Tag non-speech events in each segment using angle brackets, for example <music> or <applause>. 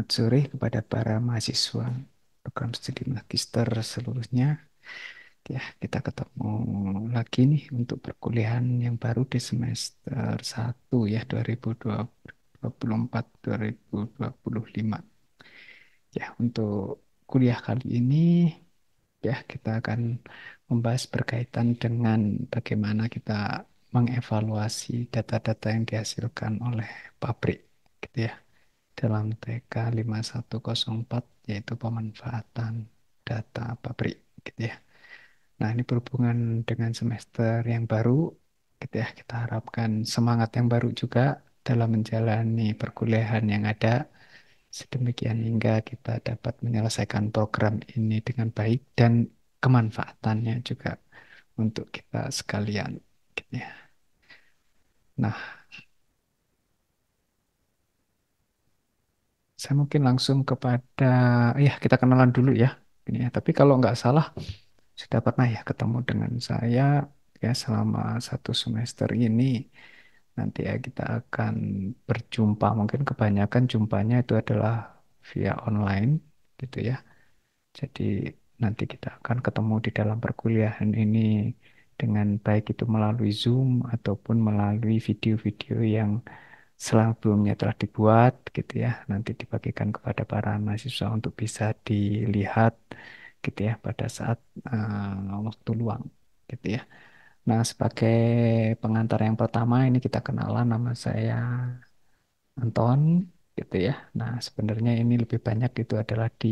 Selamat sore kepada para mahasiswa program studi magister seluruhnya. Ya, kita ketemu lagi nih untuk perkuliahan yang baru di semester 1 ya 2024 2025. Ya, untuk kuliah kali ini ya kita akan membahas berkaitan dengan bagaimana kita mengevaluasi data-data yang dihasilkan oleh pabrik gitu ya dalam TK 5104 yaitu pemanfaatan data pabrik gitu ya. Nah, ini berhubungan dengan semester yang baru gitu ya. Kita harapkan semangat yang baru juga dalam menjalani perkuliahan yang ada. Sedemikian hingga kita dapat menyelesaikan program ini dengan baik dan kemanfaatannya juga untuk kita sekalian gitu ya. Nah, saya mungkin langsung kepada eh, ya kita kenalan dulu ya ini ya tapi kalau nggak salah sudah pernah ya ketemu dengan saya ya selama satu semester ini nanti ya kita akan berjumpa mungkin kebanyakan jumpanya itu adalah via online gitu ya jadi nanti kita akan ketemu di dalam perkuliahan ini dengan baik itu melalui Zoom ataupun melalui video-video yang setelah albumnya telah dibuat gitu ya nanti dibagikan kepada para mahasiswa untuk bisa dilihat gitu ya pada saat uh, waktu luang gitu ya nah sebagai pengantar yang pertama ini kita kenalan nama saya Anton gitu ya nah sebenarnya ini lebih banyak itu adalah di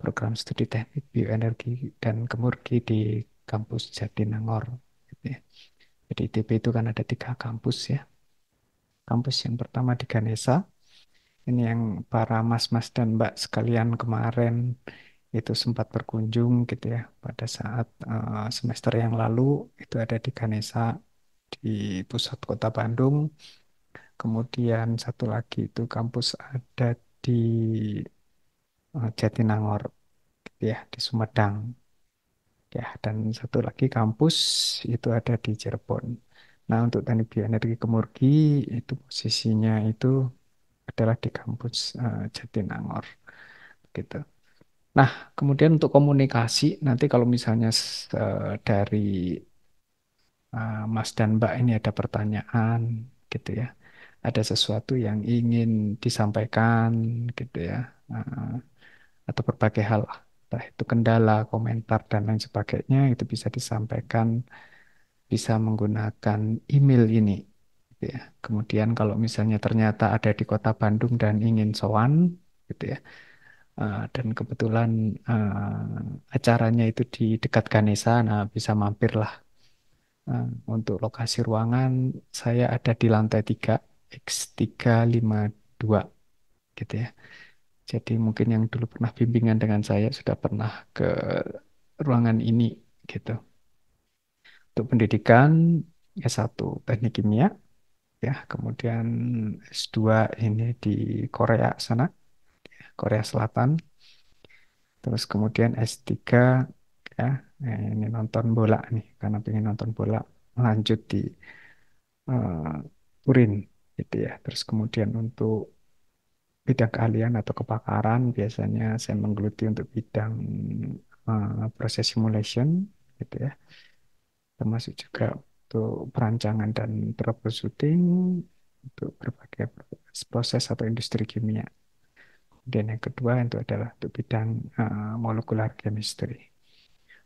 program studi teknik bioenergi dan kemurgi di kampus Jatinangor gitu ya. jadi ITB itu kan ada tiga kampus ya kampus yang pertama di Ganesa, Ini yang para mas-mas dan mbak sekalian kemarin itu sempat berkunjung gitu ya pada saat uh, semester yang lalu itu ada di Ganesa di pusat kota Bandung. Kemudian satu lagi itu kampus ada di uh, Jatinangor gitu ya di Sumedang. Ya, dan satu lagi kampus itu ada di Cirebon. Nah, untuk teknik bioenergi kemurgi itu posisinya itu adalah di kampus uh, Jatinangor gitu. Nah, kemudian untuk komunikasi nanti kalau misalnya uh, dari uh, Mas dan Mbak ini ada pertanyaan gitu ya. Ada sesuatu yang ingin disampaikan gitu ya. atau berbagai hal entah itu kendala, komentar dan lain sebagainya itu bisa disampaikan bisa menggunakan email ini. Gitu ya. Kemudian kalau misalnya ternyata ada di kota Bandung dan ingin sowan, gitu ya. Uh, dan kebetulan uh, acaranya itu di dekat Ganesa, nah bisa mampirlah. Uh, untuk lokasi ruangan saya ada di lantai 3 X352 gitu ya. Jadi mungkin yang dulu pernah bimbingan dengan saya sudah pernah ke ruangan ini gitu untuk pendidikan S1 teknik kimia ya kemudian S2 ini di Korea sana Korea Selatan terus kemudian S3 ya ini nonton bola nih karena pengen nonton bola lanjut di uh, Urin gitu ya terus kemudian untuk bidang keahlian atau kepakaran biasanya saya menggeluti untuk bidang uh, proses simulation gitu ya termasuk juga untuk perancangan dan troubleshooting untuk berbagai proses atau industri kimia. Dan yang kedua itu adalah untuk bidang uh, molekular chemistry.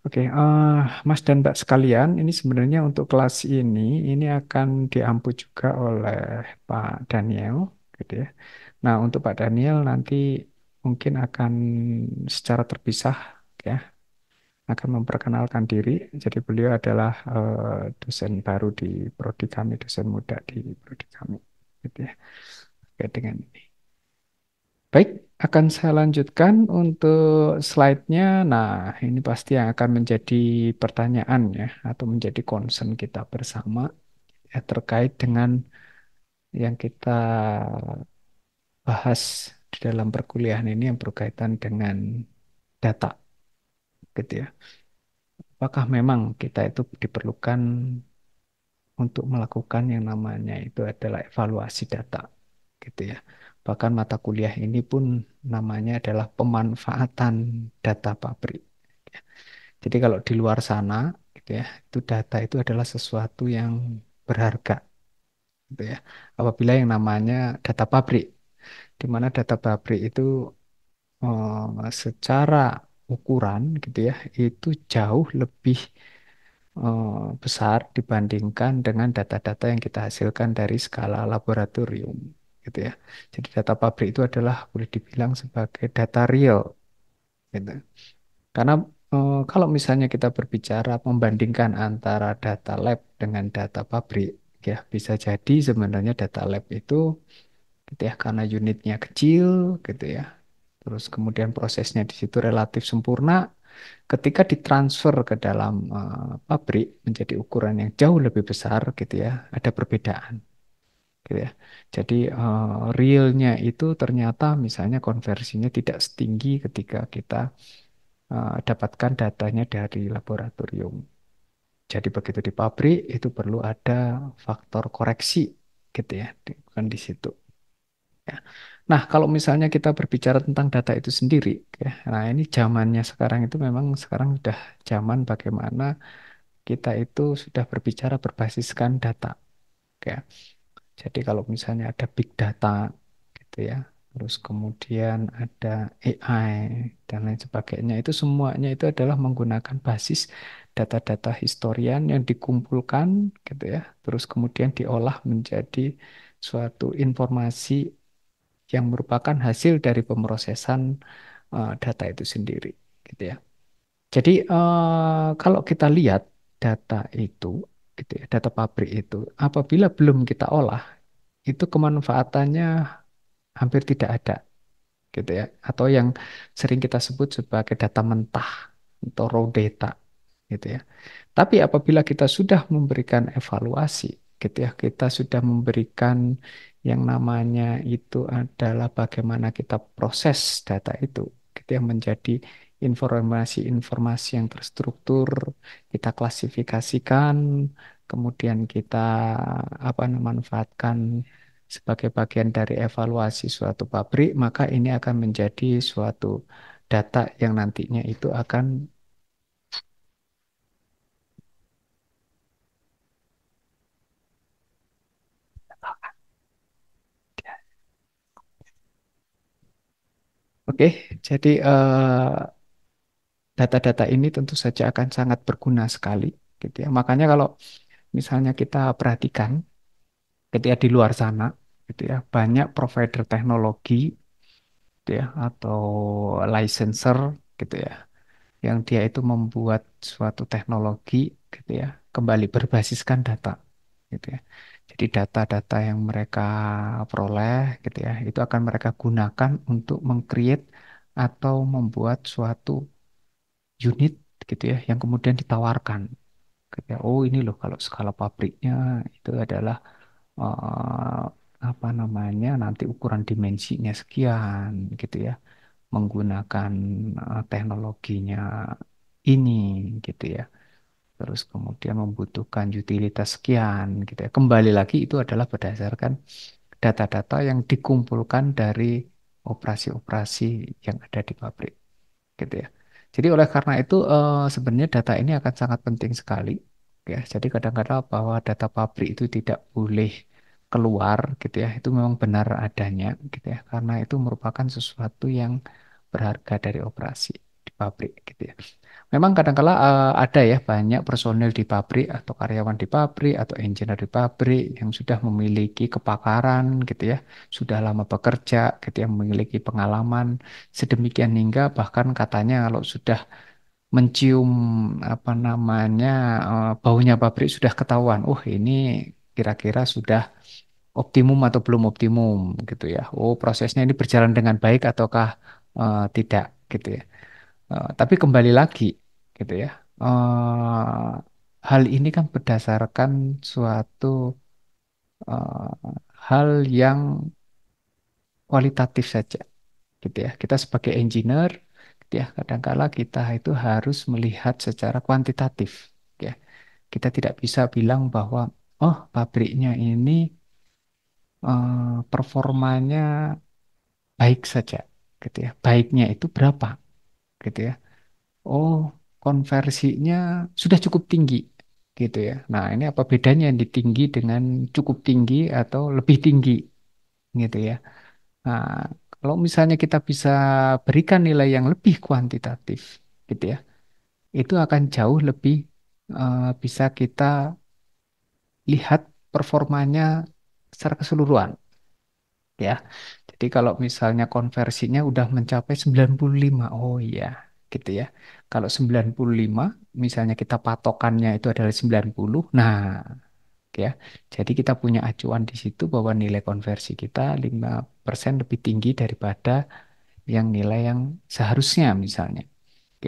Oke, okay, uh, eh, Mas dan Mbak sekalian, ini sebenarnya untuk kelas ini ini akan diampu juga oleh Pak Daniel, gitu ya. Nah, untuk Pak Daniel nanti mungkin akan secara terpisah, ya, akan memperkenalkan diri. Jadi beliau adalah uh, dosen baru di prodi kami, dosen muda di prodi kami. Gitu ya. Oke, dengan ini. Baik, akan saya lanjutkan untuk slide-nya. Nah, ini pasti yang akan menjadi pertanyaan ya, atau menjadi concern kita bersama ya, terkait dengan yang kita bahas di dalam perkuliahan ini yang berkaitan dengan data gitu ya. Apakah memang kita itu diperlukan untuk melakukan yang namanya itu adalah evaluasi data gitu ya. Bahkan mata kuliah ini pun namanya adalah pemanfaatan data pabrik. Gitu ya. Jadi kalau di luar sana gitu ya, itu data itu adalah sesuatu yang berharga gitu ya. Apabila yang namanya data pabrik di mana data pabrik itu eh, secara ukuran gitu ya itu jauh lebih uh, besar dibandingkan dengan data-data yang kita hasilkan dari skala laboratorium gitu ya. Jadi data pabrik itu adalah boleh dibilang sebagai data real gitu. Karena uh, kalau misalnya kita berbicara membandingkan antara data lab dengan data pabrik gitu ya bisa jadi sebenarnya data lab itu gitu ya karena unitnya kecil gitu ya Terus kemudian prosesnya di situ relatif sempurna. Ketika ditransfer ke dalam uh, pabrik menjadi ukuran yang jauh lebih besar gitu ya, ada perbedaan. Gitu ya. Jadi uh, realnya itu ternyata misalnya konversinya tidak setinggi ketika kita uh, dapatkan datanya dari laboratorium. Jadi begitu di pabrik itu perlu ada faktor koreksi gitu ya, bukan di situ. Ya. Nah, kalau misalnya kita berbicara tentang data itu sendiri, ya, nah ini zamannya sekarang itu memang sekarang sudah zaman bagaimana kita itu sudah berbicara berbasiskan data. Ya. Jadi kalau misalnya ada big data gitu ya, terus kemudian ada AI dan lain sebagainya, itu semuanya itu adalah menggunakan basis data-data historian yang dikumpulkan gitu ya, terus kemudian diolah menjadi suatu informasi yang merupakan hasil dari pemrosesan uh, data itu sendiri gitu ya. Jadi uh, kalau kita lihat data itu gitu ya, data pabrik itu apabila belum kita olah itu kemanfaatannya hampir tidak ada gitu ya atau yang sering kita sebut sebagai data mentah atau raw data gitu ya. Tapi apabila kita sudah memberikan evaluasi ketika kita sudah memberikan yang namanya itu adalah bagaimana kita proses data itu ketika menjadi informasi-informasi yang terstruktur kita klasifikasikan kemudian kita apa manfaatkan sebagai bagian dari evaluasi suatu pabrik maka ini akan menjadi suatu data yang nantinya itu akan Oke, jadi data eh, data-data ini tentu saja akan sangat berguna sekali, gitu ya. Makanya kalau misalnya kita perhatikan ketika di luar sana, gitu ya, banyak provider teknologi, gitu ya, atau licenser, gitu ya, yang dia itu membuat suatu teknologi, gitu ya, kembali berbasiskan data, gitu ya. Jadi data-data yang mereka peroleh gitu ya, itu akan mereka gunakan untuk mengcreate atau membuat suatu unit gitu ya yang kemudian ditawarkan. Gitu ya. Oh, ini loh kalau skala pabriknya itu adalah uh, apa namanya nanti ukuran dimensinya sekian gitu ya. Menggunakan uh, teknologinya ini gitu ya terus kemudian membutuhkan utilitas sekian gitu ya. Kembali lagi itu adalah berdasarkan data-data yang dikumpulkan dari operasi-operasi yang ada di pabrik gitu ya. Jadi oleh karena itu eh, sebenarnya data ini akan sangat penting sekali ya. Jadi kadang-kadang bahwa data pabrik itu tidak boleh keluar gitu ya. Itu memang benar adanya gitu ya karena itu merupakan sesuatu yang berharga dari operasi pabrik gitu ya. Memang kadangkala uh, ada ya banyak personil di pabrik atau karyawan di pabrik atau engineer di pabrik yang sudah memiliki kepakaran gitu ya, sudah lama bekerja gitu ya, memiliki pengalaman sedemikian hingga bahkan katanya kalau sudah mencium apa namanya uh, baunya pabrik sudah ketahuan, oh ini kira-kira sudah optimum atau belum optimum gitu ya. Oh, prosesnya ini berjalan dengan baik ataukah uh, tidak gitu ya. Uh, tapi kembali lagi gitu ya. Uh, hal ini kan berdasarkan suatu uh, hal yang kualitatif saja gitu ya. Kita sebagai engineer gitu ya, kadangkala kita itu harus melihat secara kuantitatif gitu ya. Kita tidak bisa bilang bahwa oh pabriknya ini uh, performanya baik saja gitu ya. Baiknya itu berapa? gitu ya. Oh, konversinya sudah cukup tinggi gitu ya. Nah, ini apa bedanya yang ditinggi dengan cukup tinggi atau lebih tinggi gitu ya. Nah, kalau misalnya kita bisa berikan nilai yang lebih kuantitatif gitu ya. Itu akan jauh lebih uh, bisa kita lihat performanya secara keseluruhan ya. Jadi kalau misalnya konversinya udah mencapai 95, oh iya gitu ya. Kalau 95 misalnya kita patokannya itu adalah 90, nah ya. Jadi kita punya acuan di situ bahwa nilai konversi kita 5% lebih tinggi daripada yang nilai yang seharusnya misalnya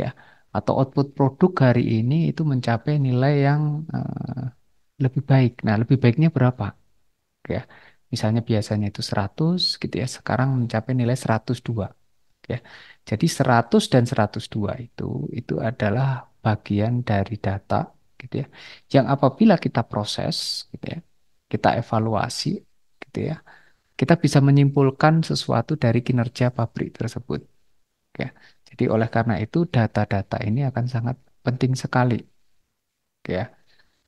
ya. Atau output produk hari ini itu mencapai nilai yang uh, lebih baik. Nah, lebih baiknya berapa? Ya misalnya biasanya itu 100 gitu ya, sekarang mencapai nilai 102. Ya. Jadi 100 dan 102 itu itu adalah bagian dari data gitu ya. Yang apabila kita proses gitu ya, kita evaluasi gitu ya, kita bisa menyimpulkan sesuatu dari kinerja pabrik tersebut. Ya. Jadi oleh karena itu data-data ini akan sangat penting sekali. Ya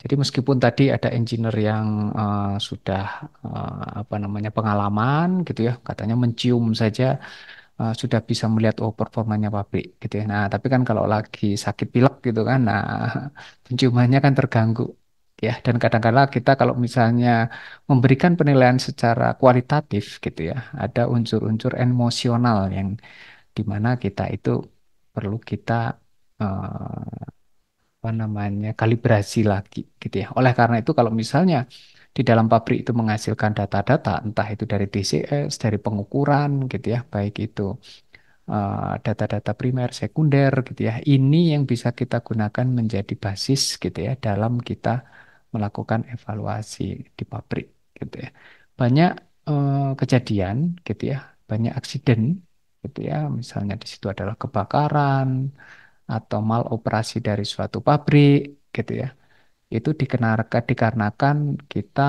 jadi meskipun tadi ada engineer yang uh, sudah uh, apa namanya pengalaman gitu ya, katanya mencium saja uh, sudah bisa melihat oh performanya pabrik gitu ya. Nah, tapi kan kalau lagi sakit pilek gitu kan, nah <laughs> penciumannya kan terganggu ya. Dan kadang kadang kita kalau misalnya memberikan penilaian secara kualitatif gitu ya, ada unsur-unsur emosional yang dimana kita itu perlu kita eh, apa namanya kalibrasi lagi gitu ya. Oleh karena itu kalau misalnya di dalam pabrik itu menghasilkan data-data entah itu dari DCS, dari pengukuran gitu ya, baik itu eh, data-data uh, primer, sekunder gitu ya. Ini yang bisa kita gunakan menjadi basis gitu ya dalam kita melakukan evaluasi di pabrik gitu ya. Banyak uh, kejadian gitu ya, banyak aksiden gitu ya. Misalnya di situ adalah kebakaran, atau mal operasi dari suatu pabrik gitu ya itu dikenarkan dikarenakan kita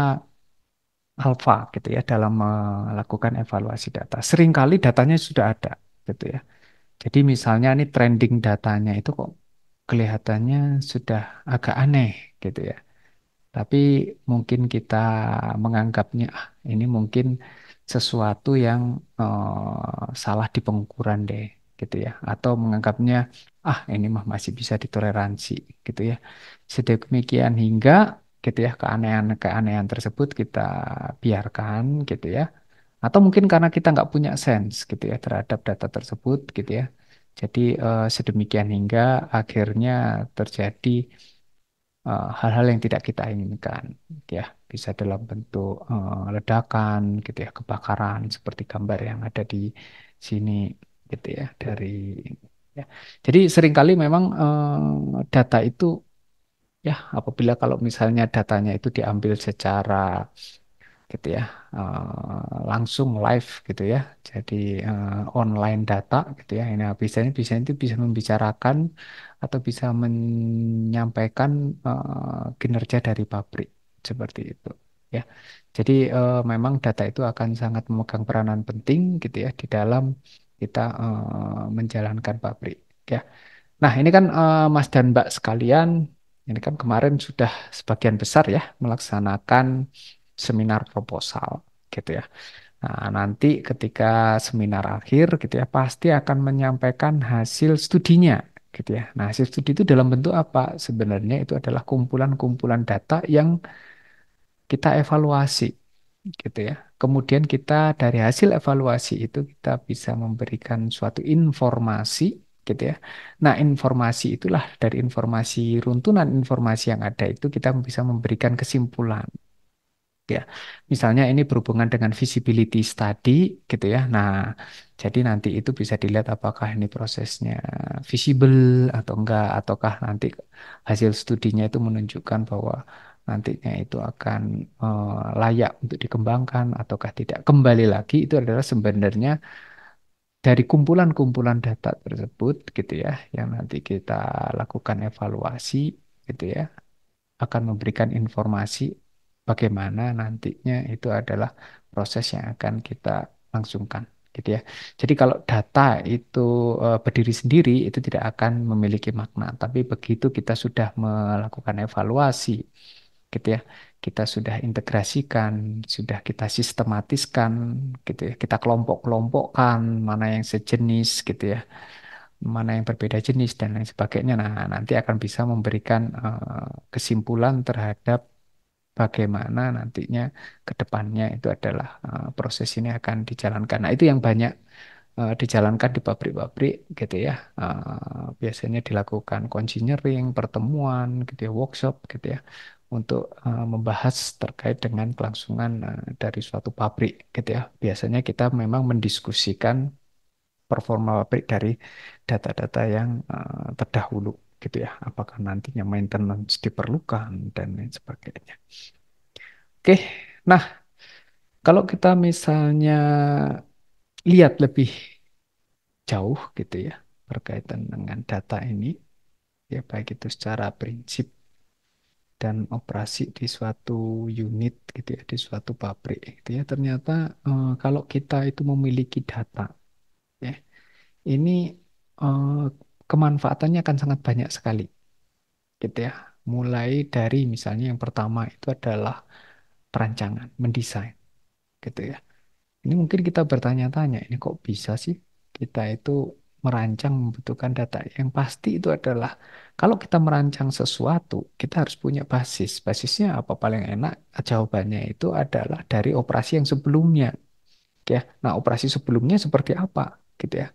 alfa gitu ya dalam melakukan evaluasi data. Seringkali datanya sudah ada gitu ya. Jadi misalnya ini trending datanya itu kok kelihatannya sudah agak aneh gitu ya. Tapi mungkin kita menganggapnya ah ini mungkin sesuatu yang eh, salah di pengukuran deh gitu ya atau menganggapnya ah ini mah masih bisa ditoleransi gitu ya sedemikian hingga gitu ya keanehan-keanehan tersebut kita biarkan gitu ya atau mungkin karena kita nggak punya sense gitu ya terhadap data tersebut gitu ya jadi uh, sedemikian hingga akhirnya terjadi hal eh, hal-hal yang tidak kita inginkan gitu ya bisa dalam bentuk uh, ledakan gitu ya kebakaran seperti gambar yang ada di sini gitu ya dari ya. Jadi seringkali memang eh, data itu ya apabila kalau misalnya datanya itu diambil secara gitu ya eh, langsung live gitu ya. Jadi eh, online data gitu ya. Ini nah, biasanya biasanya itu bisa membicarakan atau bisa menyampaikan eh, kinerja dari pabrik seperti itu ya. Jadi memang data itu akan sangat memegang peranan penting gitu ya di dalam kita uh, menjalankan pabrik ya. Nah, ini kan uh, Mas dan Mbak sekalian, ini kan kemarin sudah sebagian besar ya melaksanakan seminar proposal gitu ya. Nah, nanti ketika seminar akhir gitu ya pasti akan menyampaikan hasil studinya gitu ya. Nah, hasil studi itu dalam bentuk apa? Sebenarnya itu adalah kumpulan-kumpulan data yang kita evaluasi gitu ya. Kemudian kita dari hasil evaluasi itu kita bisa memberikan suatu informasi gitu ya. Nah, informasi itulah dari informasi runtunan informasi yang ada itu kita bisa memberikan kesimpulan. Gitu ya. Misalnya ini berhubungan dengan visibility study gitu ya. Nah, jadi nanti itu bisa dilihat apakah ini prosesnya visible atau enggak ataukah nanti hasil studinya itu menunjukkan bahwa nantinya itu akan uh, layak untuk dikembangkan ataukah tidak. Kembali lagi itu adalah sebenarnya dari kumpulan-kumpulan data tersebut gitu ya yang nanti kita lakukan evaluasi gitu ya akan memberikan informasi bagaimana nantinya itu adalah proses yang akan kita langsungkan gitu ya. Jadi kalau data itu eh, berdiri sendiri itu tidak akan memiliki makna, tapi begitu kita sudah melakukan evaluasi gitu ya kita sudah integrasikan sudah kita sistematiskan gitu ya kita kelompok-kelompokkan mana yang sejenis gitu ya mana yang berbeda jenis dan lain sebagainya nah nanti akan bisa memberikan uh, kesimpulan terhadap bagaimana nantinya kedepannya itu adalah uh, proses ini akan dijalankan nah itu yang banyak eh, dijalankan di pabrik-pabrik gitu ya biasanya dilakukan konsinyering pertemuan gitu ya workshop gitu ya untuk uh, membahas terkait dengan kelangsungan uh, dari suatu pabrik gitu ya. Biasanya kita memang mendiskusikan performa pabrik dari data-data yang uh, terdahulu gitu ya. Apakah nantinya maintenance diperlukan dan lain sebagainya. Oke, nah kalau kita misalnya lihat lebih jauh gitu ya berkaitan dengan data ini ya baik itu secara prinsip dan operasi di suatu unit gitu ya, di suatu pabrik gitu ya. Ternyata uh, kalau kita itu memiliki data ya, ini uh, kemanfaatannya akan sangat banyak sekali gitu ya. Mulai dari misalnya yang pertama itu adalah perancangan, mendesain gitu ya. Ini mungkin kita bertanya-tanya, ini kok bisa sih kita itu merancang membutuhkan data. Yang pasti itu adalah kalau kita merancang sesuatu, kita harus punya basis. Basisnya apa paling enak? Jawabannya itu adalah dari operasi yang sebelumnya. Ya. Nah, operasi sebelumnya seperti apa? Gitu ya.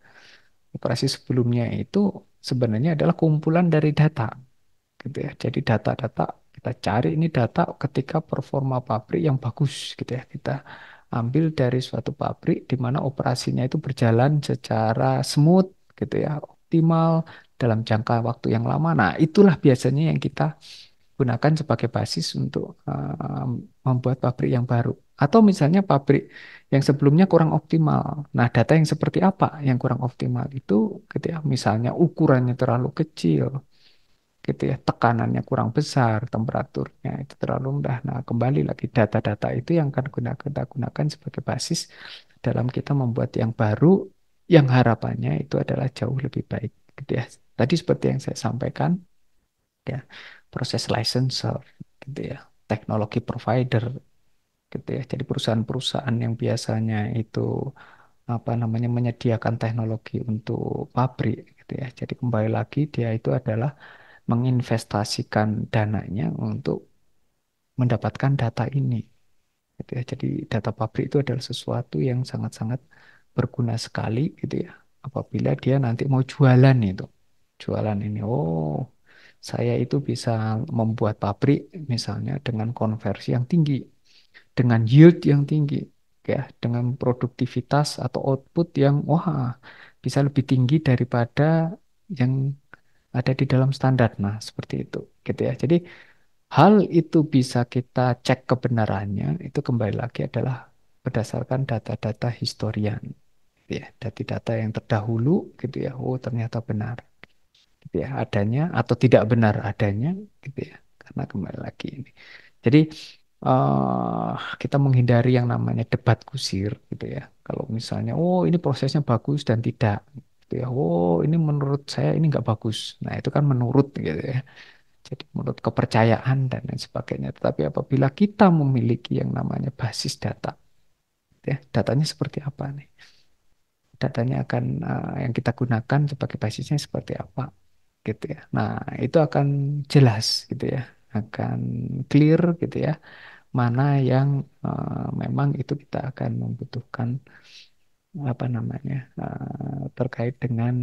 Operasi sebelumnya itu sebenarnya adalah kumpulan dari data. Gitu ya. Jadi data-data kita cari ini data ketika performa pabrik yang bagus gitu ya. Kita ambil dari suatu pabrik di mana operasinya itu berjalan secara smooth gitu ya, optimal dalam jangka waktu yang lama. Nah, itulah biasanya yang kita gunakan sebagai basis untuk uh, membuat pabrik yang baru. Atau misalnya pabrik yang sebelumnya kurang optimal. Nah, data yang seperti apa yang kurang optimal itu gitu ya, misalnya ukurannya terlalu kecil, gitu ya tekanannya kurang besar temperaturnya itu terlalu rendah nah kembali lagi data-data itu yang akan guna kita gunakan sebagai basis dalam kita membuat yang baru yang harapannya itu adalah jauh lebih baik gitu ya tadi seperti yang saya sampaikan ya proses licensor gitu ya teknologi provider gitu ya jadi perusahaan-perusahaan yang biasanya itu apa namanya menyediakan teknologi untuk pabrik gitu ya jadi kembali lagi dia itu adalah menginvestasikan dananya untuk mendapatkan data ini. Gitu ya. Jadi data pabrik itu adalah sesuatu yang sangat-sangat berguna sekali gitu ya. Apabila dia nanti mau jualan itu. Jualan ini, oh saya itu bisa membuat pabrik misalnya dengan konversi yang tinggi, dengan yield yang tinggi, gitu ya, dengan produktivitas atau output yang wah bisa lebih tinggi daripada yang ada di dalam standar. Nah, seperti itu gitu ya. Jadi hal itu bisa kita cek kebenarannya itu kembali lagi adalah berdasarkan data-data historian. Gitu ya, dari data yang terdahulu gitu ya. Oh, ternyata benar. Gitu ya, adanya atau tidak benar adanya gitu ya. Karena kembali lagi ini. Jadi uh, kita menghindari yang namanya debat kusir gitu ya. Kalau misalnya oh ini prosesnya bagus dan tidak gitu ya oh ini menurut saya ini nggak bagus nah itu kan menurut gitu ya jadi menurut kepercayaan dan lain sebagainya tetapi apabila kita memiliki yang namanya basis data gitu ya datanya seperti apa nih datanya akan uh, yang kita gunakan sebagai basisnya seperti apa gitu ya nah itu akan jelas gitu ya akan clear gitu ya mana yang uh, memang itu kita akan membutuhkan apa namanya uh, terkait dengan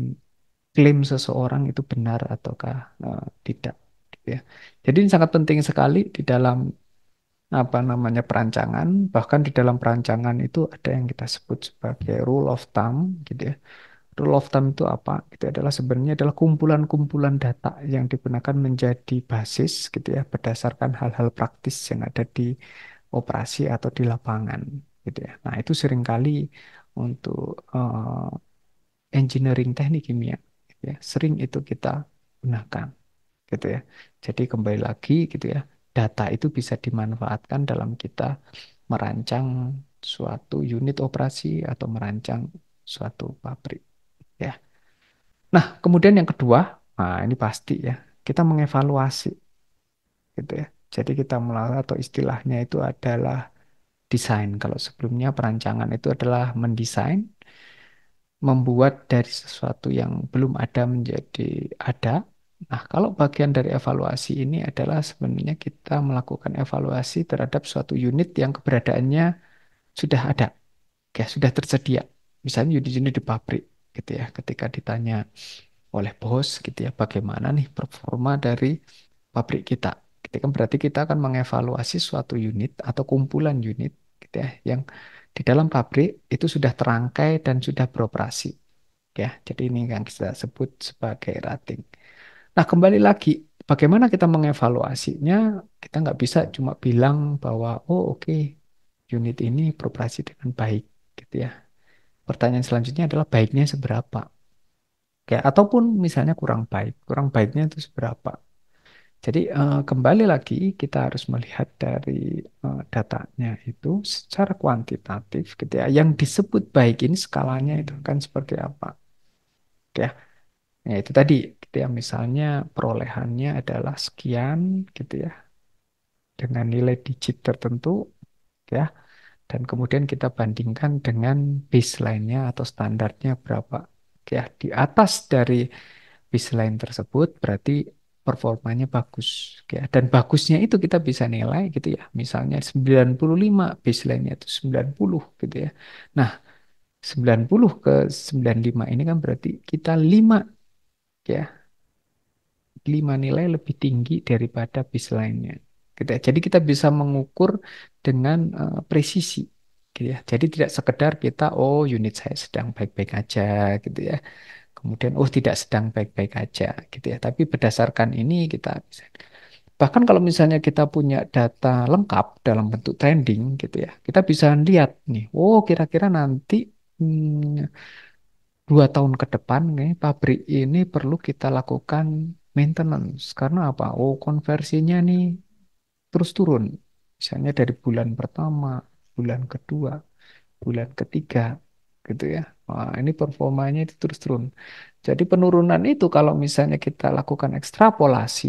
klaim seseorang itu benar ataukah uh, tidak gitu ya. Jadi ini sangat penting sekali di dalam apa namanya perancangan bahkan di dalam perancangan itu ada yang kita sebut sebagai rule of thumb gitu ya. Rule of thumb itu apa? Itu adalah sebenarnya adalah kumpulan-kumpulan data yang digunakan menjadi basis gitu ya berdasarkan hal-hal praktis yang ada di operasi atau di lapangan gitu ya. Nah, itu seringkali untuk uh, engineering teknik kimia gitu ya sering itu kita gunakan gitu ya jadi kembali lagi gitu ya data itu bisa dimanfaatkan dalam kita merancang suatu unit operasi atau merancang suatu pabrik ya nah kemudian yang kedua nah ini pasti ya kita mengevaluasi gitu ya jadi kita melalui atau istilahnya itu adalah desain. Kalau sebelumnya perancangan itu adalah mendesain, membuat dari sesuatu yang belum ada menjadi ada. Nah, kalau bagian dari evaluasi ini adalah sebenarnya kita melakukan evaluasi terhadap suatu unit yang keberadaannya sudah ada, ya sudah tersedia. Misalnya unit-unit di pabrik, gitu ya. Ketika ditanya oleh bos, gitu ya, bagaimana nih performa dari pabrik kita? Gitu kan berarti kita akan mengevaluasi suatu unit atau kumpulan unit gitu ya, yang di dalam pabrik itu sudah terangkai dan sudah beroperasi. Ya, jadi ini yang kita sebut sebagai rating. Nah, kembali lagi, bagaimana kita mengevaluasinya? Kita nggak bisa cuma bilang bahwa, oh oke, okay, unit ini beroperasi dengan baik, gitu ya. Pertanyaan selanjutnya adalah baiknya seberapa? Ya, ataupun misalnya kurang baik. Kurang baiknya itu seberapa? Jadi uh, kembali lagi kita harus melihat dari uh, datanya itu secara kuantitatif gitu ya. Yang disebut baik ini skalanya itu kan seperti apa? ya. Ya itu tadi gitu ya misalnya perolehannya adalah sekian gitu ya. Dengan nilai digit tertentu ya. Dan kemudian kita bandingkan dengan baseline-nya atau standarnya berapa. ya di atas dari baseline tersebut berarti performanya bagus ya dan bagusnya itu kita bisa nilai gitu ya misalnya 95 baseline-nya itu 90 gitu ya nah 90 ke 95 ini kan berarti kita 5 ya 5 nilai lebih tinggi daripada baseline-nya gitu ya. jadi kita bisa mengukur dengan uh, presisi gitu ya jadi tidak sekedar kita oh unit saya sedang baik-baik aja gitu ya kemudian oh tidak sedang baik-baik aja gitu ya tapi berdasarkan ini kita bisa bahkan kalau misalnya kita punya data lengkap dalam bentuk trending gitu ya kita bisa lihat nih oh kira-kira nanti hmm, dua tahun ke depan nih, pabrik ini perlu kita lakukan maintenance karena apa oh konversinya nih terus turun misalnya dari bulan pertama bulan kedua bulan ketiga gitu ya. Wah, ini performanya itu terus turun. Jadi penurunan itu kalau misalnya kita lakukan ekstrapolasi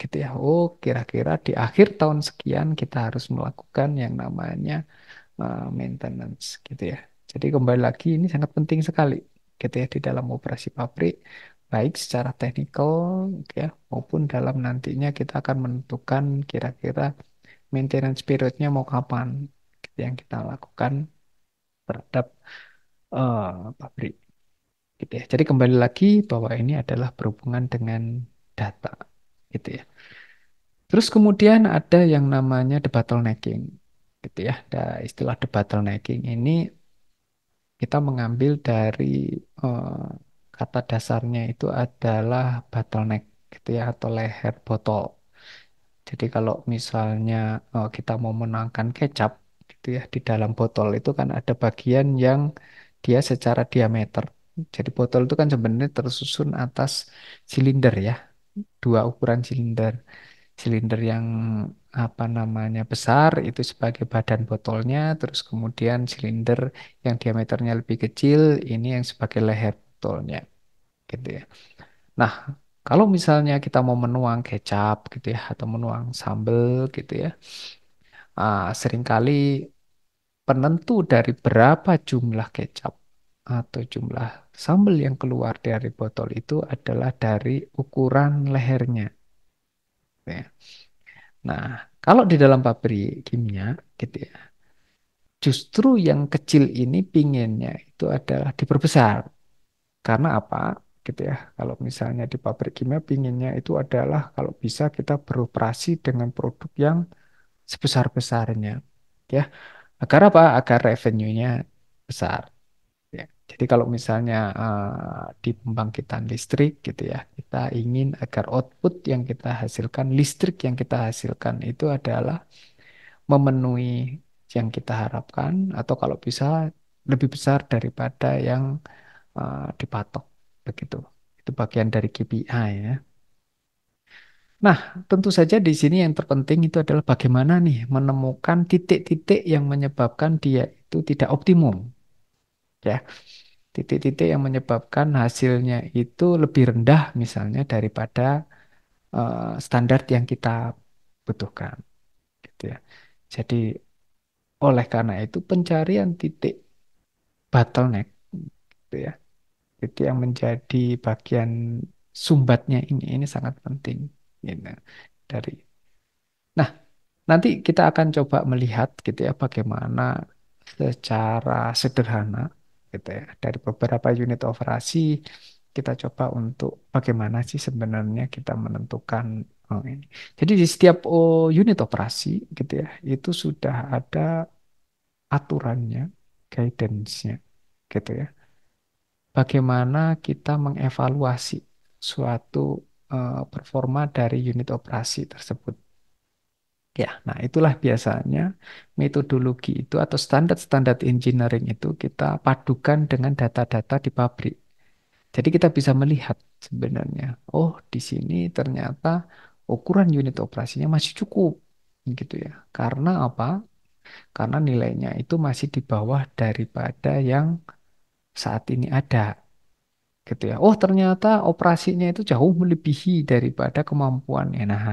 gitu ya. Oh, kira-kira di akhir tahun sekian kita harus melakukan yang namanya uh, maintenance gitu ya. Jadi kembali lagi ini sangat penting sekali gitu ya di dalam operasi pabrik baik secara teknikal gitu ya maupun dalam nantinya kita akan menentukan kira-kira maintenance periodnya mau kapan gitu, ya, yang kita lakukan terhadap Eh, pabrik. Gitu ya. Jadi kembali lagi bahwa ini adalah berhubungan dengan data. Gitu ya. Terus kemudian ada yang namanya bottlenecking. Gitu ya. Ada nah, istilah bottlenecking ini kita mengambil dari uh, kata dasarnya itu adalah bottleneck gitu ya atau leher botol. Jadi kalau misalnya uh, kita mau menangkan kecap gitu ya di dalam botol itu kan ada bagian yang dia secara diameter. Jadi botol itu kan sebenarnya tersusun atas silinder ya, dua ukuran silinder. Silinder yang apa namanya besar itu sebagai badan botolnya, terus kemudian silinder yang diameternya lebih kecil ini yang sebagai leher botolnya, gitu ya. Nah, kalau misalnya kita mau menuang kecap gitu ya atau menuang sambal gitu ya, uh, seringkali penentu dari berapa jumlah kecap atau jumlah sambal yang keluar dari botol itu adalah dari ukuran lehernya. Ya. Nah, kalau di dalam pabrik kimia gitu ya, justru yang kecil ini pinginnya itu adalah diperbesar. Karena apa? gitu ya. Kalau misalnya di pabrik kimia pinginnya itu adalah kalau bisa kita beroperasi dengan produk yang sebesar-besarnya ya agar apa agar revenue-nya besar ya. jadi kalau misalnya uh, di pembangkitan listrik gitu ya kita ingin agar output yang kita hasilkan listrik yang kita hasilkan itu adalah memenuhi yang kita harapkan atau kalau bisa lebih besar daripada yang uh, dipatok begitu itu bagian dari KPI ya Nah, tentu saja di sini yang terpenting itu adalah bagaimana nih menemukan titik-titik yang menyebabkan dia itu tidak optimum. Ya. Titik-titik yang menyebabkan hasilnya itu lebih rendah misalnya daripada uh, standar yang kita butuhkan. Gitu ya. Jadi oleh karena itu pencarian titik bottleneck gitu ya. Titik yang menjadi bagian sumbatnya ini ini sangat penting ini Dari Nah, nanti kita akan coba melihat gitu ya bagaimana secara sederhana gitu ya dari beberapa unit operasi kita coba untuk bagaimana sih sebenarnya kita menentukan oh, ini. Jadi di setiap oh, unit operasi gitu ya itu sudah ada aturannya, guidance-nya gitu ya. Bagaimana kita mengevaluasi suatu uh, performa dari unit operasi tersebut. Ya, nah itulah biasanya metodologi itu atau standar-standar engineering itu kita padukan dengan data-data di pabrik. Jadi kita bisa melihat sebenarnya, oh di sini ternyata ukuran unit operasinya masih cukup gitu ya. Karena apa? Karena nilainya itu masih di bawah daripada yang saat ini ada gitu ya. Oh ternyata operasinya itu jauh melebihi daripada kemampuannya. Nah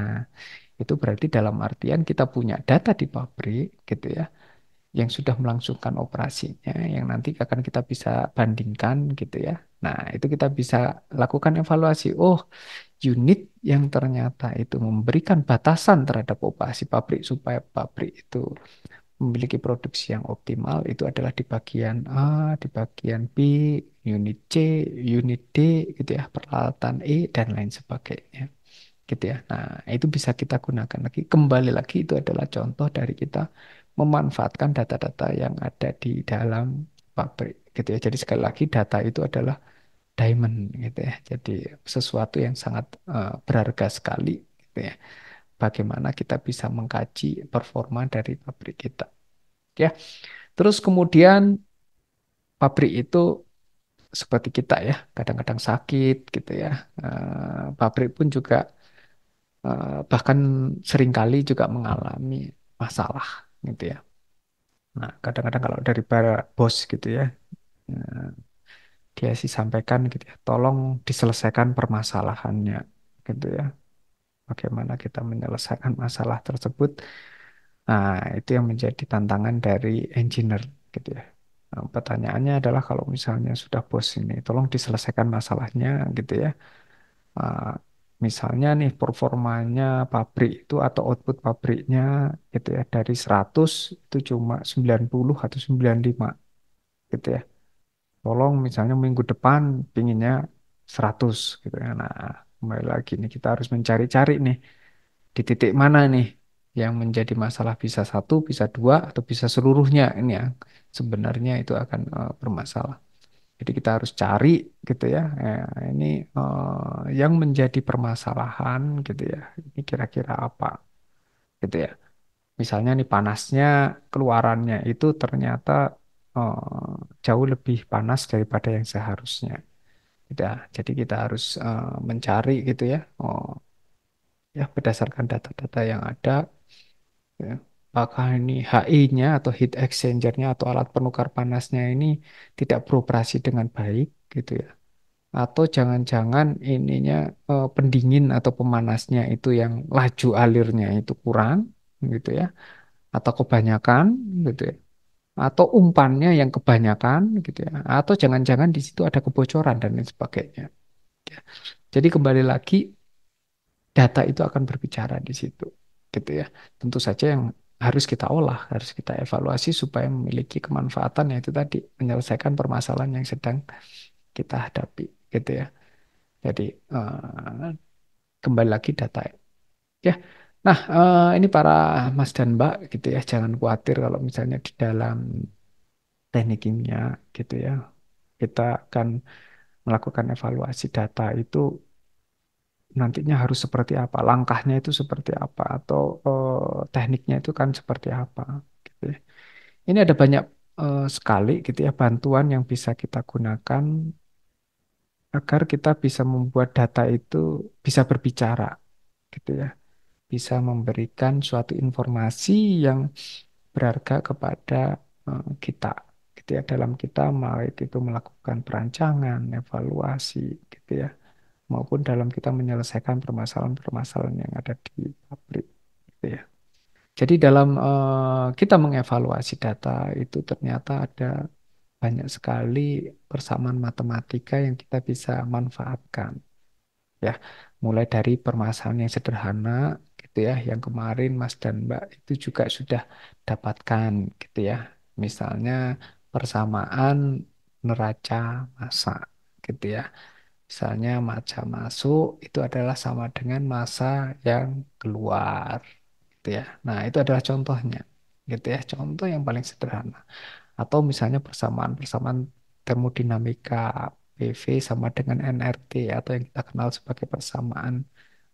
itu berarti dalam artian kita punya data di pabrik gitu ya yang sudah melangsungkan operasinya yang nanti akan kita bisa bandingkan gitu ya. Nah itu kita bisa lakukan evaluasi. Oh unit yang ternyata itu memberikan batasan terhadap operasi pabrik supaya pabrik itu memiliki produksi yang optimal itu adalah di bagian A, di bagian B, unit C, unit D gitu ya, peralatan E dan lain sebagainya. Gitu ya. Nah, itu bisa kita gunakan lagi. Kembali lagi itu adalah contoh dari kita memanfaatkan data-data yang ada di dalam pabrik gitu ya. Jadi sekali lagi data itu adalah diamond gitu ya. Jadi sesuatu yang sangat uh, berharga sekali gitu ya. Bagaimana kita bisa mengkaji performa dari pabrik kita. Gitu ya. Terus kemudian pabrik itu seperti kita ya, kadang-kadang sakit gitu ya. Eh, pabrik pun juga eh, bahkan seringkali juga mengalami masalah gitu ya. Nah, kadang-kadang kalau dari para bos gitu ya, eh, dia sih sampaikan gitu ya, tolong diselesaikan permasalahannya gitu ya. Bagaimana kita menyelesaikan masalah tersebut? Nah, itu yang menjadi tantangan dari engineer gitu ya Nah, pertanyaannya adalah kalau misalnya sudah bos ini, tolong diselesaikan masalahnya gitu ya. Ah, misalnya nih performanya pabrik itu atau output pabriknya gitu ya dari 100 itu cuma 90 atau 95 gitu ya. Tolong misalnya minggu depan pinginnya 100 gitu ya. Nah, kembali lagi nih kita harus mencari-cari nih di titik mana nih yang menjadi masalah bisa satu, bisa dua, atau bisa seluruhnya ini ya sebenarnya itu akan uh, bermasalah. Jadi kita harus cari gitu ya, eh, ini uh, yang menjadi permasalahan gitu ya, ini kira-kira apa gitu ya. Misalnya nih panasnya keluarannya itu ternyata uh, jauh lebih panas daripada yang seharusnya. gitu ya. jadi kita harus uh, mencari gitu ya, oh, ya berdasarkan data-data yang ada Gitu ya apakah ini HI-nya atau heat exchanger-nya atau alat penukar panasnya ini tidak beroperasi dengan baik gitu ya atau jangan-jangan ininya eh, pendingin atau pemanasnya itu yang laju alirnya itu kurang gitu ya atau kebanyakan gitu ya atau umpannya yang kebanyakan gitu ya atau jangan-jangan di situ ada kebocoran dan lain sebagainya ya. jadi kembali lagi data itu akan berbicara di situ gitu ya. Tentu saja yang harus kita olah, harus kita evaluasi supaya memiliki kemanfaatan yaitu tadi menyelesaikan permasalahan yang sedang kita hadapi gitu ya. Jadi eh, kembali lagi data ya. ya nah, eh, ini para Mas dan Mbak gitu ya, jangan khawatir kalau misalnya di dalam teknik kimia gitu ya. Kita akan melakukan evaluasi data itu nantinya harus seperti apa, langkahnya itu seperti apa, atau uh, tekniknya itu kan seperti apa. Gitu ya. Ini ada banyak uh, sekali gitu ya bantuan yang bisa kita gunakan agar kita bisa membuat data itu bisa berbicara, gitu ya, bisa memberikan suatu informasi yang berharga kepada uh, kita gitu ya dalam kita mau itu melakukan perancangan, evaluasi gitu ya maupun dalam kita menyelesaikan permasalahan-permasalahan yang ada di pabrik. Gitu ya. Jadi dalam uh, kita mengevaluasi data itu ternyata ada banyak sekali persamaan matematika yang kita bisa manfaatkan. Ya, mulai dari permasalahan yang sederhana gitu ya, yang kemarin Mas dan Mbak itu juga sudah dapatkan gitu ya. Misalnya persamaan neraca masa, gitu ya Misalnya masa masuk itu adalah sama dengan masa yang keluar, gitu ya. Nah, itu adalah contohnya, gitu ya. Contoh yang paling sederhana. Atau misalnya persamaan-persamaan termodinamika PV sama dengan NRT atau yang kita kenal sebagai persamaan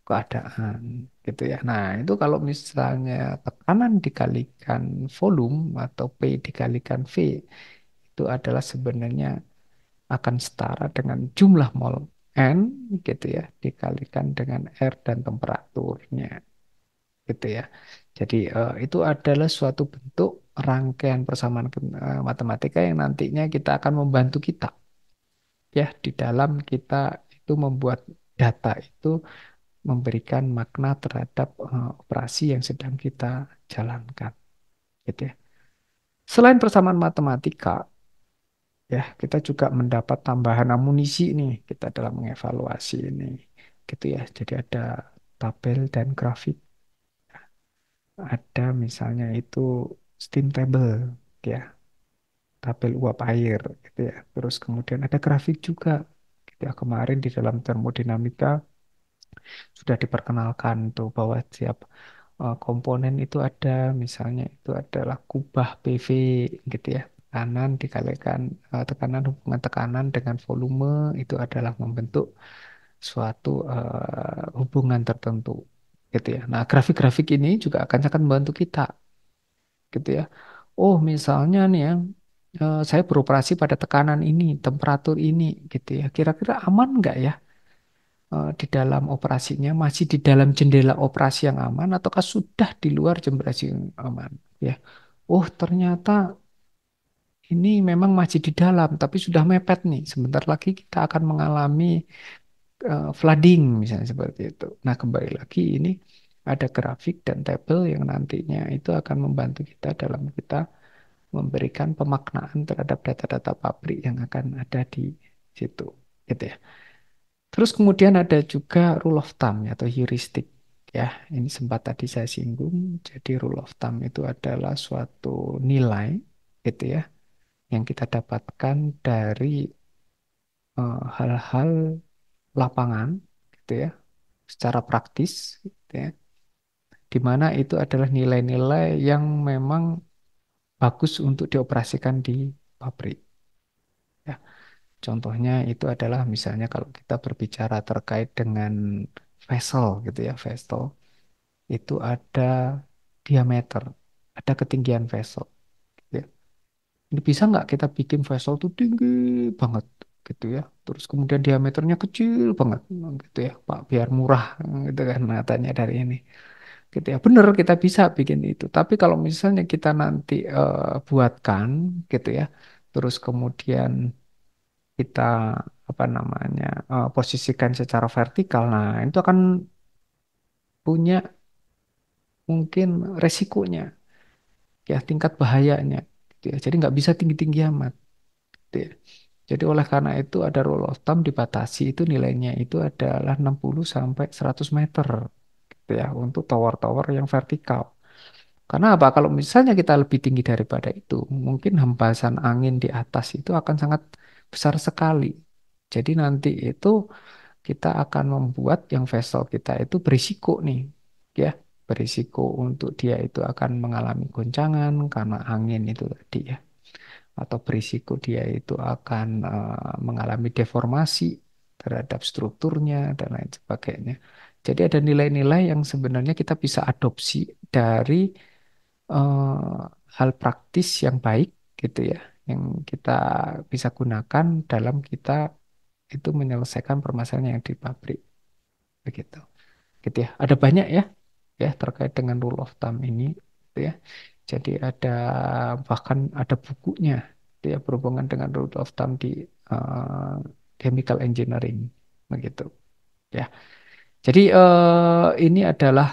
keadaan, gitu ya. Nah, itu kalau misalnya tekanan dikalikan volume atau P dikalikan V itu adalah sebenarnya akan setara dengan jumlah mol N gitu ya dikalikan dengan R dan temperaturnya gitu ya. Jadi uh, itu adalah suatu bentuk rangkaian persamaan eh, matematika yang nantinya kita akan membantu kita ya di dalam kita itu membuat data itu memberikan makna terhadap uh, operasi yang sedang kita jalankan gitu ya. Selain persamaan matematika, ya kita juga mendapat tambahan amunisi nih kita dalam mengevaluasi ini gitu ya jadi ada tabel dan grafik ada misalnya itu steam table ya tabel uap air gitu ya terus kemudian ada grafik juga gitu ya kemarin di dalam termodinamika sudah diperkenalkan tuh bahwa siap eh, komponen itu ada misalnya itu adalah kubah PV gitu ya Tekanan dikalikan uh, tekanan hubungan tekanan dengan volume itu adalah membentuk suatu uh, hubungan tertentu gitu ya. Nah, grafik-grafik ini juga akan sangat membantu kita gitu ya. Oh, misalnya nih ya, eh, saya beroperasi pada tekanan ini, temperatur ini gitu ya. Kira-kira aman nggak ya? di dalam operasinya masih di dalam jendela operasi yang aman ataukah sudah di luar jendela yang aman ya. Oh, ternyata ini memang masih di dalam, tapi sudah mepet nih. Sebentar lagi kita akan mengalami uh, flooding, misalnya seperti itu. Nah, kembali lagi ini ada grafik dan tabel yang nantinya itu akan membantu kita dalam kita memberikan pemaknaan terhadap data-data pabrik yang akan ada di situ, gitu ya. Terus kemudian ada juga rule of thumb atau heuristik ya. Ini sempat tadi saya singgung. Jadi rule of thumb itu adalah suatu nilai gitu ya yang kita dapatkan dari eh, hal-hal uh, lapangan gitu ya secara praktis gitu ya di mana itu adalah nilai-nilai yang memang bagus untuk dioperasikan di pabrik ya contohnya itu adalah misalnya kalau kita berbicara terkait dengan vessel gitu ya vessel itu ada diameter ada ketinggian vessel ini bisa nggak kita bikin vessel tuh tinggi banget gitu ya terus kemudian diameternya kecil banget gitu ya Pak biar murah gitu kan katanya dari ini gitu ya bener kita bisa bikin itu tapi kalau misalnya kita nanti uh, buatkan gitu ya terus kemudian kita apa namanya uh, posisikan secara vertikal nah itu akan punya mungkin resikonya ya tingkat bahayanya Gitu ya. jadi nggak bisa tinggi-tinggi amat gitu ya. jadi oleh karena itu ada rule of thumb dibatasi itu nilainya itu adalah 60 sampai 100 meter gitu ya untuk tower-tower yang vertikal karena apa kalau misalnya kita lebih tinggi daripada itu mungkin hempasan angin di atas itu akan sangat besar sekali jadi nanti itu kita akan membuat yang vessel kita itu berisiko nih ya berisiko untuk dia itu akan mengalami goncangan karena angin itu tadi ya atau berisiko dia itu akan uh, mengalami deformasi terhadap strukturnya dan lain sebagainya. Jadi ada nilai-nilai yang sebenarnya kita bisa adopsi dari uh, hal praktis yang baik gitu ya, yang kita bisa gunakan dalam kita itu menyelesaikan permasalahan yang di pabrik. Begitu. Gitu ya. Ada banyak ya ya terkait dengan rule of thumb ini gitu ya. Jadi ada bahkan ada bukunya gitu ya berhubungan dengan rule of thumb di uh, chemical engineering begitu ya. Jadi uh, ini adalah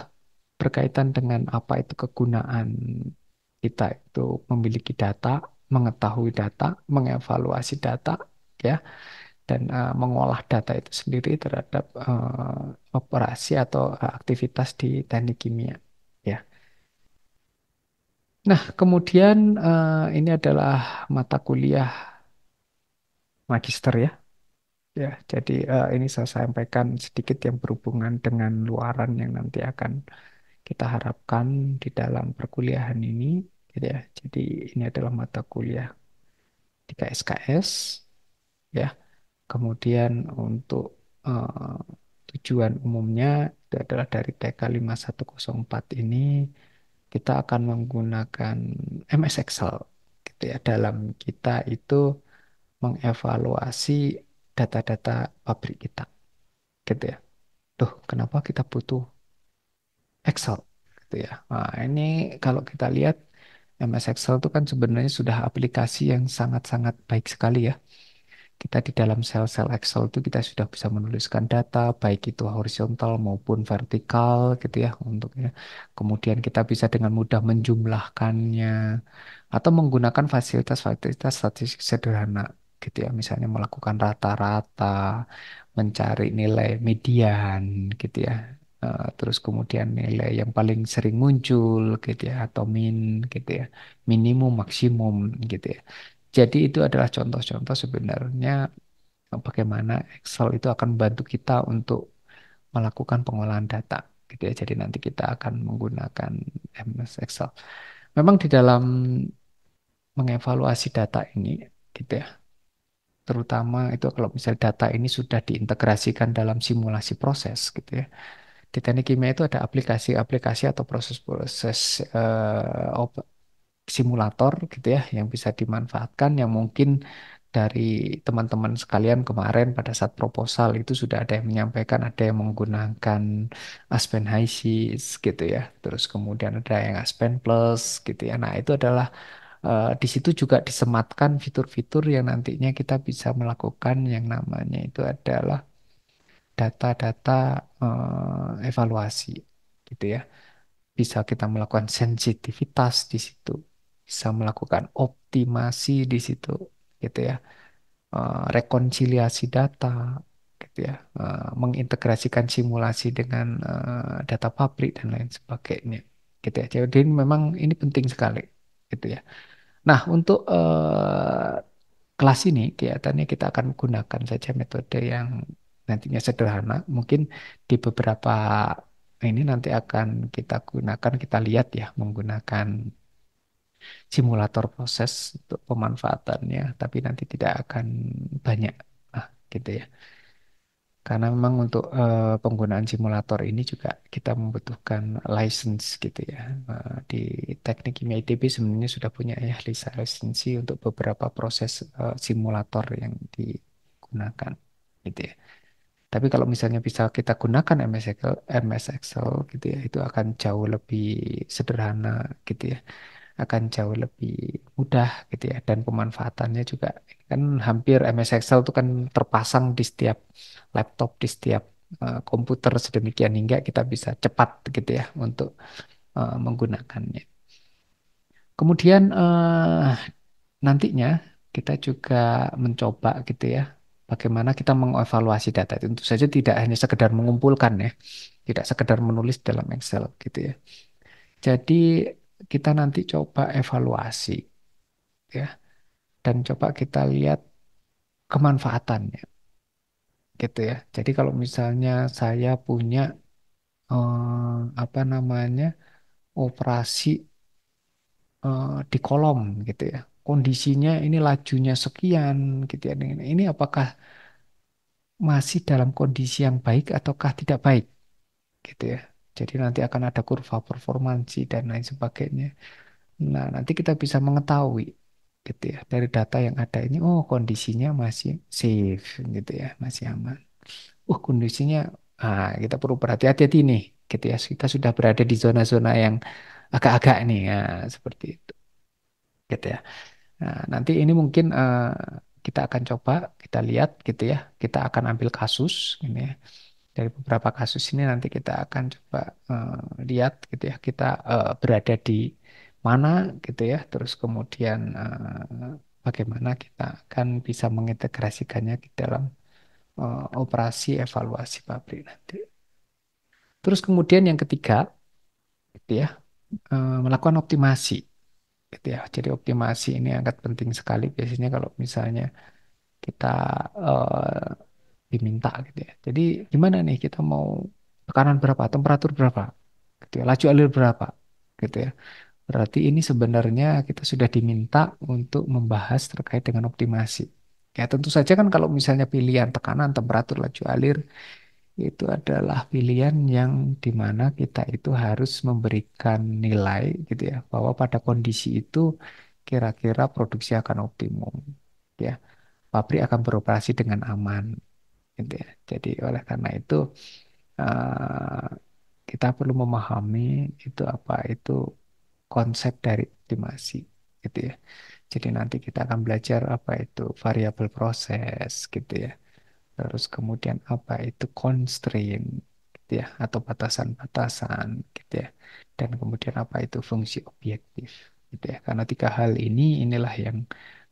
berkaitan dengan apa itu kegunaan kita itu memiliki data, mengetahui data, mengevaluasi data ya dan uh, mengolah data itu sendiri terhadap uh, operasi atau uh, aktivitas di teknik kimia. Ya. Nah, kemudian uh, ini adalah mata kuliah magister ya. Ya, jadi uh, ini saya sampaikan sedikit yang berhubungan dengan luaran yang nanti akan kita harapkan di dalam perkuliahan ini gitu ya. Jadi ini adalah mata kuliah di KSKS, ya Kemudian untuk uh, tujuan umumnya itu adalah dari TK5104 ini kita akan menggunakan MS Excel gitu ya. Dalam kita itu mengevaluasi data-data pabrik kita gitu ya. Tuh, kenapa kita butuh Excel gitu ya. Nah, ini kalau kita lihat MS Excel itu kan sebenarnya sudah aplikasi yang sangat-sangat baik sekali ya kita di dalam sel-sel Excel itu kita sudah bisa menuliskan data baik itu horizontal maupun vertikal gitu ya untuknya. Kemudian kita bisa dengan mudah menjumlahkannya atau menggunakan fasilitas-fasilitas statistik sederhana gitu ya misalnya melakukan rata-rata, mencari nilai median gitu ya. Eh, terus kemudian nilai yang paling sering muncul gitu ya atau min gitu ya minimum maksimum gitu ya jadi itu adalah contoh-contoh sebenarnya eh, bagaimana Excel itu akan membantu kita untuk melakukan pengolahan data gitu ya. Jadi nanti kita akan menggunakan MS Excel. Memang di dalam mengevaluasi data ini gitu ya. Terutama itu kalau misalnya data ini sudah diintegrasikan dalam simulasi proses gitu ya. Di teknik kimia itu ada aplikasi-aplikasi atau proses-proses uh, simulator gitu ya yang bisa dimanfaatkan yang mungkin dari teman-teman sekalian kemarin pada saat proposal itu sudah ada yang menyampaikan ada yang menggunakan Aspen Seas gitu ya terus kemudian ada yang Aspen Plus gitu ya nah itu adalah uh, di situ juga disematkan fitur-fitur yang nantinya kita bisa melakukan yang namanya itu adalah data-data uh, evaluasi gitu ya bisa kita melakukan sensitivitas di situ bisa melakukan optimasi di situ gitu ya eh, rekonsiliasi data gitu ya eh, mengintegrasikan simulasi dengan eh, data pabrik dan lain sebagainya gitu ya jadi memang ini penting sekali gitu ya nah untuk kelas ini kelihatannya kita akan menggunakan saja metode yang nantinya sederhana mungkin di beberapa ini nanti akan kita gunakan kita lihat ya menggunakan simulator proses untuk pemanfaatannya, tapi nanti tidak akan banyak ah, gitu ya. Karena memang untuk uh, penggunaan simulator ini juga kita membutuhkan license gitu ya. Nah, di teknik kimia ITB sebenarnya sudah punya ya lisensi untuk beberapa proses uh, simulator yang digunakan gitu ya. Tapi kalau misalnya bisa kita gunakan MS Excel, MS Excel gitu ya, itu akan jauh lebih sederhana gitu ya akan jauh lebih mudah gitu ya dan pemanfaatannya juga kan hampir MS Excel itu kan terpasang di setiap laptop di setiap uh, komputer sedemikian hingga kita bisa cepat gitu ya untuk uh, menggunakannya. Kemudian uh, nantinya kita juga mencoba gitu ya bagaimana kita mengevaluasi data itu tentu saja tidak hanya sekedar mengumpulkan ya tidak sekedar menulis dalam Excel gitu ya. Jadi kita nanti coba evaluasi ya dan coba kita lihat kemanfaatannya gitu ya jadi kalau misalnya saya punya eh, apa namanya operasi eh, di kolom gitu ya kondisinya ini lajunya sekian gitu ya ini apakah masih dalam kondisi yang baik ataukah tidak baik gitu ya jadi nanti akan ada kurva performansi dan lain sebagainya. Nah, nanti kita bisa mengetahui gitu ya dari data yang ada ini oh kondisinya masih safe gitu ya, masih aman. Oh, kondisinya ah kita perlu berhati-hati nih gitu ya. Kita sudah berada di zona-zona yang agak-agak nih ya, seperti itu. Gitu ya. Nah, nanti ini mungkin uh, kita akan coba kita lihat gitu ya. Kita akan ambil kasus ini gitu ya dari beberapa kasus ini nanti kita akan coba uh, lihat gitu ya kita uh, berada di mana gitu ya terus kemudian uh, bagaimana kita akan bisa mengintegrasikannya di dalam uh, operasi evaluasi pabrik nanti terus kemudian yang ketiga gitu ya uh, melakukan optimasi gitu ya jadi optimasi ini sangat penting sekali biasanya kalau misalnya kita uh, diminta gitu ya. Jadi gimana nih kita mau tekanan berapa, temperatur berapa, gitu ya, laju alir berapa, gitu ya. Berarti ini sebenarnya kita sudah diminta untuk membahas terkait dengan optimasi. Ya tentu saja kan kalau misalnya pilihan tekanan, temperatur, laju alir itu adalah pilihan yang dimana kita itu harus memberikan nilai gitu ya bahwa pada kondisi itu kira-kira produksi akan optimum ya pabrik akan beroperasi dengan aman gitu ya. Jadi oleh karena itu uh, kita perlu memahami itu apa itu konsep dari optimasi gitu ya. Jadi nanti kita akan belajar apa itu variabel proses gitu ya. Terus kemudian apa itu constraint gitu ya atau batasan-batasan gitu ya. Dan kemudian apa itu fungsi objektif gitu ya. Karena tiga hal ini inilah yang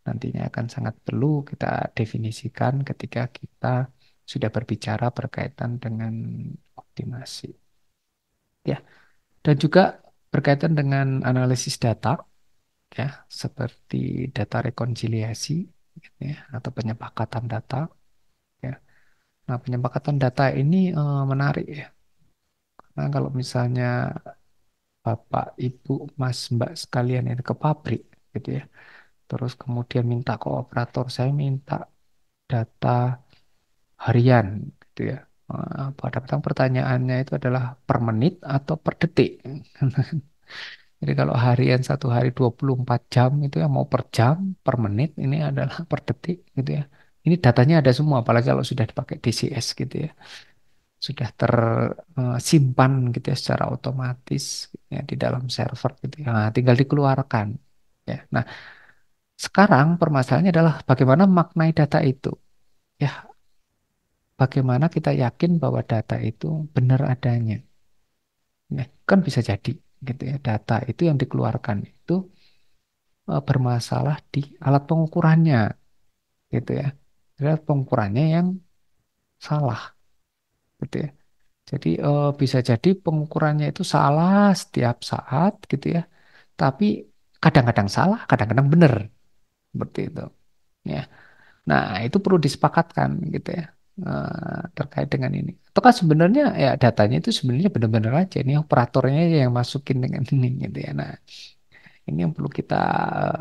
nantinya akan sangat perlu kita definisikan ketika kita sudah berbicara berkaitan dengan optimasi. Ya. Dan juga berkaitan dengan analisis data ya, seperti data rekonsiliasi ya, atau penyepakatan data ya. Nah, penyepakatan data ini eh, menarik ya. Karena kalau misalnya Bapak, Ibu, Mas, Mbak sekalian ini ke pabrik gitu ya. Terus kemudian minta ke operator, saya minta data harian gitu ya. Eh, pada petang pertanyaannya itu adalah per menit atau per detik. <laughs> Jadi kalau harian satu hari 24 jam itu ya mau per jam, per menit ini adalah per detik gitu ya. Ini datanya ada semua apalagi kalau sudah dipakai DCS gitu ya. Sudah tersimpan eh, gitu ya secara otomatis gitu ya, di dalam server gitu ya. Nah, tinggal dikeluarkan ya. Nah, sekarang permasalahannya adalah bagaimana maknai data itu. Ya, bagaimana kita yakin bahwa data itu benar adanya. Nah, kan bisa jadi gitu ya, data itu yang dikeluarkan itu uh, bermasalah di alat pengukurannya gitu ya. Alat pengukurannya yang salah gitu ya. Jadi uh, bisa jadi pengukurannya itu salah setiap saat gitu ya. Tapi kadang-kadang salah, kadang-kadang benar. Seperti itu. Ya. Nah, itu perlu disepakatkan gitu ya. Eh, terkait dengan ini. Ataukah sebenarnya ya datanya itu sebenarnya benar-benar aja ini operatornya yang masukin dengan <laughs> ini gitu ya. Nah, ini yang perlu kita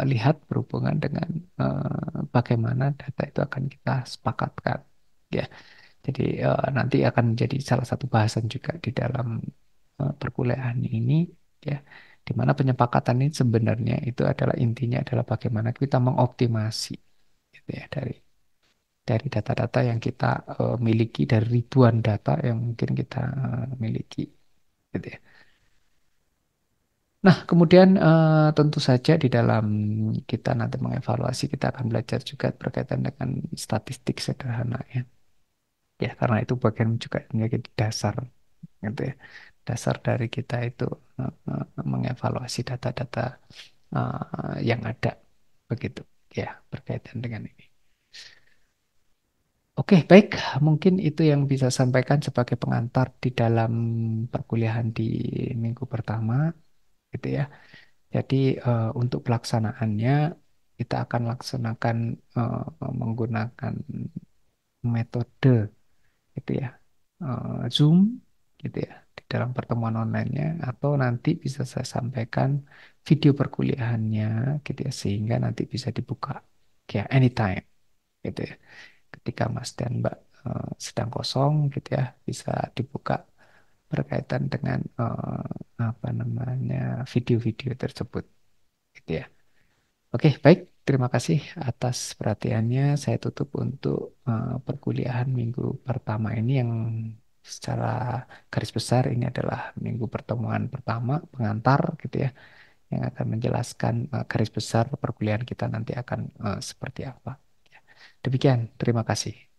eh, lihat berhubungan dengan uh, bagaimana data itu akan kita sepakatkan ya. Jadi uh, nanti akan menjadi salah satu bahasan juga di dalam uh, perkuliahan ini ya di mana penyepakatan ini sebenarnya itu adalah intinya adalah bagaimana kita mengoptimasi gitu ya dari dari data-data yang kita uh, miliki dari ribuan data yang mungkin kita uh, miliki gitu ya. Nah, kemudian uh, tentu saja di dalam kita nanti mengevaluasi kita akan belajar juga berkaitan dengan statistik sederhana ya. Ya, karena itu bagian juga menjadi dasar gitu ya. Dasar dari kita itu uh, uh, mengevaluasi data-data uh, yang ada begitu ya berkaitan dengan ini. Oke, baik. Mungkin itu yang bisa sampaikan sebagai pengantar di dalam perkuliahan di minggu pertama, gitu ya. Jadi uh, untuk pelaksanaannya kita akan laksanakan uh, menggunakan metode, gitu ya, uh, Zoom, gitu ya, di dalam pertemuan onlinenya, atau nanti bisa saya sampaikan video perkuliahannya, gitu ya, sehingga nanti bisa dibuka, kayak anytime, gitu ya ketika Mas dan Mbak eh, sedang kosong gitu ya bisa dibuka berkaitan dengan eh, apa namanya video-video tersebut gitu ya. Oke, baik. Terima kasih atas perhatiannya. Saya tutup untuk eh, perkuliahan minggu pertama ini yang secara garis besar ini adalah minggu pertemuan pertama pengantar gitu ya yang akan menjelaskan garis besar perkuliahan kita nanti akan seperti apa. Demikian, terima kasih.